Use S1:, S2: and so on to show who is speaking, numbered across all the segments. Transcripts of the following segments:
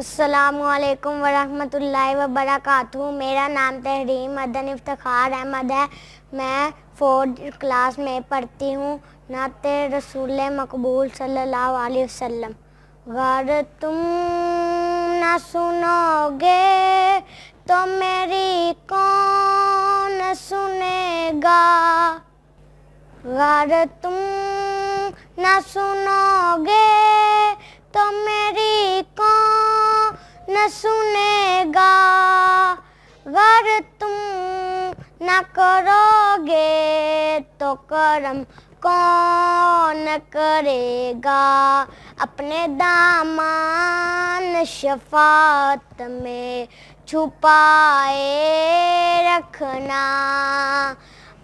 S1: अल्लाम वरहमतुल्लाहि वबरकातुहू मेरा नाम तहरीम मदन इफ्तार अहमद है मैं फोर्थ क्लास में पढ़ती हूँ नात रसूल मकबूल सल्ला वसम गर अगर तुम न सुनोगे तो मेरी कौन सुनेगा अगर तुम न सुनोगे तो मेरी सुनेगा अगर तुम न करोगे तो कर्म कौन करेगा अपने दामान शफात में छुपाए रखना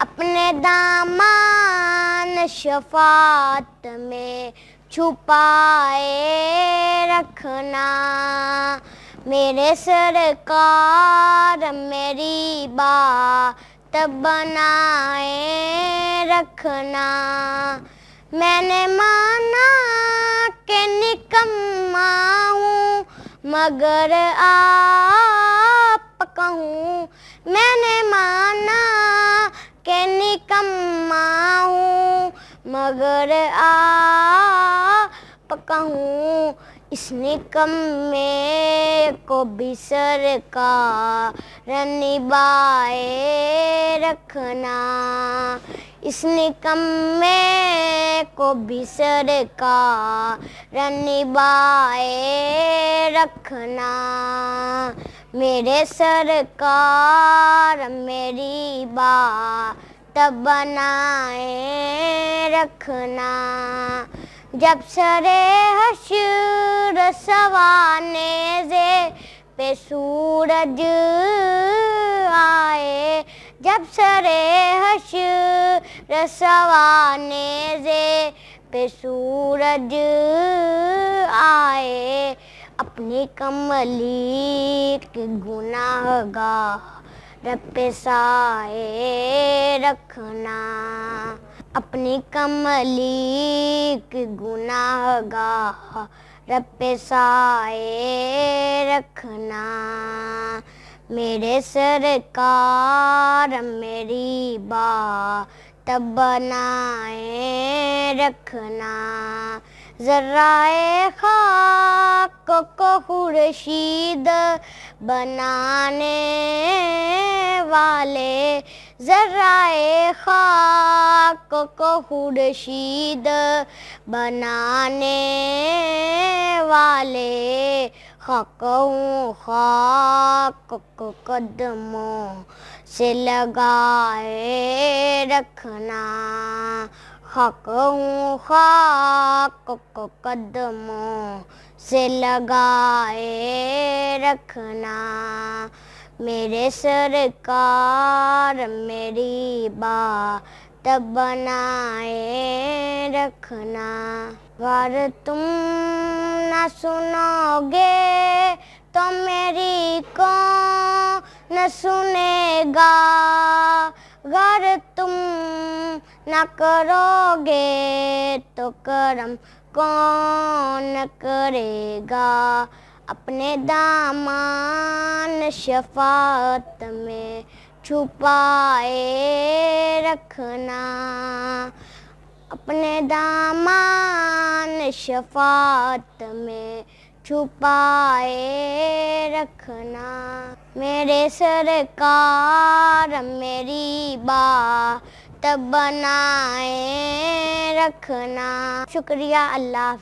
S1: अपने दामान शफात में छुपाए रखना मेरे सरकार मेरी बात बनाए रखना मैंने माना के निकम्मा हूँ मगर आप कहूँ मैंने माना के निकम्मा हूँ मगर आ पका हूँ इसने कम में को भी रनी बाए रखना इसने कम में को भी रनी बाए रखना मेरे सरकार मेरी बा तब बनाए रखना जब सरे हशर सवाने जे पे सूरज आए जब सरे हशर सवाने जे पे सूरज आए अपनी कमली गुनागा गुनाहगार साए रखना अपनी कमलीक गुनागा रब साए रखना मेरे सरकार मेरी बा तब बनाए रखना जराए खाक को खुर्शीद बनाने वाले जरा खाक को खुर्शीद बनाने वाले खकों खाक को कदमों से लगाए रखना खकों खाक को कदमों से लगाए रखना मेरे सरकार मेरी बात बनाए रखना अगर तुम न सुनोगे तो मेरी कौन सुनेगा अगर तुम न करोगे तो करम कौन करेगा अपने दामान शफात में छुपाए रखना अपने दामान शफात में छुपाए रखना मेरे सरकार मेरी बा तब बनाए रखना शुक्रिया अल्लाह